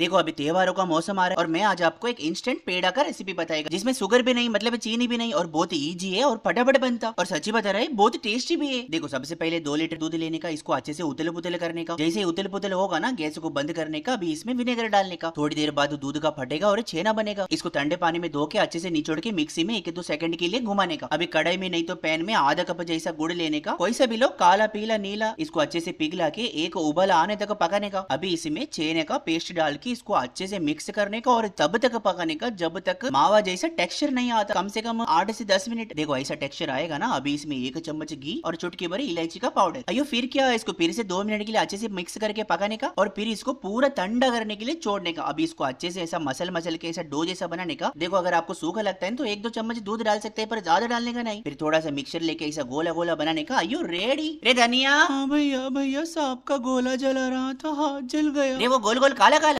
देखो अभी त्योहारों का मौसम आ रहा है और मैं आज आपको एक इंस्टेंट पेड़ा का रेसिपी बताएगा जिसमें शुगर भी नहीं मतलब चीनी भी नहीं और बहुत ईजी है और फटाफट बनता और सच्ची बता रहा है बहुत टेस्टी भी है देखो सबसे पहले दो लीटर दूध लेने का इसको अच्छे से उतल पुतल करने का जैसे उतल पुतल होगा ना गैस को बंद करने का अभी इसमें विनेगर डालने का थोड़ी देर बाद दूध का फटेगा और छेना बनेगा इसको ठंडे पानी में धो के अच्छे से निचोड़ के मिक्सी में एक दो सेकंड के लिए घुमाने का अभी कड़ाई में नहीं तो पैन में आधा कप जैसा गुड़ लेने का कोई सा भी लो काला पीला नीला इसको अच्छे से पिघला के एक उबल आने तक पकाने का अभी इसमें छेने का पेस्ट डाल के कि इसको अच्छे से मिक्स करने का और तब तक पकाने का जब तक मावा जैसा टेक्सचर नहीं आता कम से कम आठ से दस मिनट देखो ऐसा टेक्सचर आएगा ना अभी इसमें एक चम्मच घी और चुटकी भरी इलायची का पाउडर अयो फिर क्या है इसको फिर से दो मिनट के लिए अच्छे से मिक्स करके पकाने का और फिर इसको पूरा ठंडा करने के लिए छोड़ने का अभी इसको अच्छे से ऐसा मसल मसल के ऐसा डो जैसा बनाने का देखो अगर आपको सूखा लगता है तो एक दो चम्मच दूध डाल सकते हैं पर ज्यादा डालने का नहीं फिर थोड़ा सा मिक्सर लेके ऐसा गोला गोला बनाने का अयो रेडी रे धनिया हाँ भैया भैया सांप का गोला जला रहा था हाथ जल गया वो गोल गोल काला काला